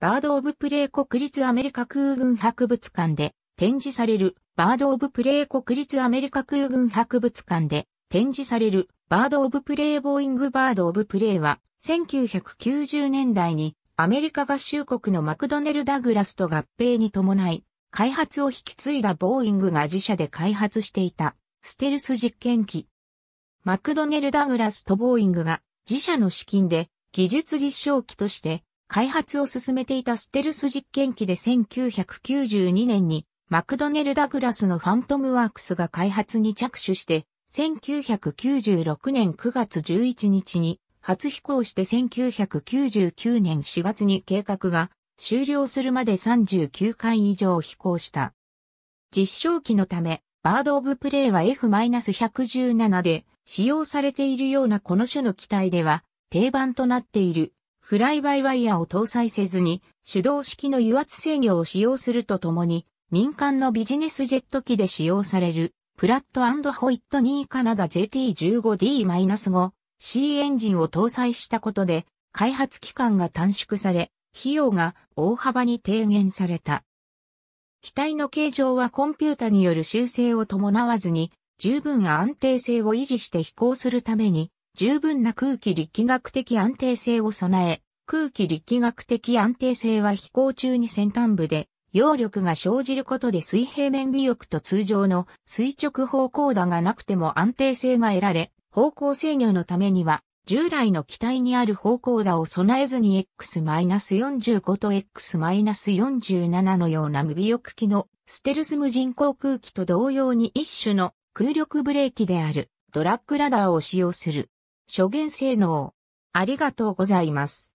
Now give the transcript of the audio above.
バード・オブ・プレイ国立アメリカ空軍博物館で展示されるバード・オブ・プレイ国立アメリカ空軍博物館で展示されるバード・オブ・プレイボーイング・バード・オブ・プレイは1990年代にアメリカ合衆国のマクドネル・ダグラスと合併に伴い開発を引き継いだボーイングが自社で開発していたステルス実験機。マクドネル・ダグラスとボーイングが自社の資金で技術実証機として開発を進めていたステルス実験機で1992年にマクドネル・ダグラスのファントムワークスが開発に着手して、1996年9月11日に初飛行して1999年4月に計画が終了するまで39回以上飛行した。実証機のため、バード・オブ・プレイは F-117 で使用されているようなこの種の機体では定番となっているフライバイワイヤーを搭載せずに手動式の油圧制御を使用するとともに民間のビジネスジェット機で使用されるプラットホイットニーカナダ JT15D-5 C エンジンを搭載したことで開発期間が短縮され費用が大幅に低減された。機体の形状はコンピュータによる修正を伴わずに十分安定性を維持して飛行するために十分な空気力学的安定性を備え、空気力学的安定性は飛行中に先端部で、揚力が生じることで水平面尾翼と通常の垂直方向打がなくても安定性が得られ、方向制御のためには、従来の機体にある方向打を備えずに X-45 と X-47 のような無尾翼機のステルス無人航空機と同様に一種の空力ブレーキであるドラッグラダーを使用する。諸言性能。ありがとうございます。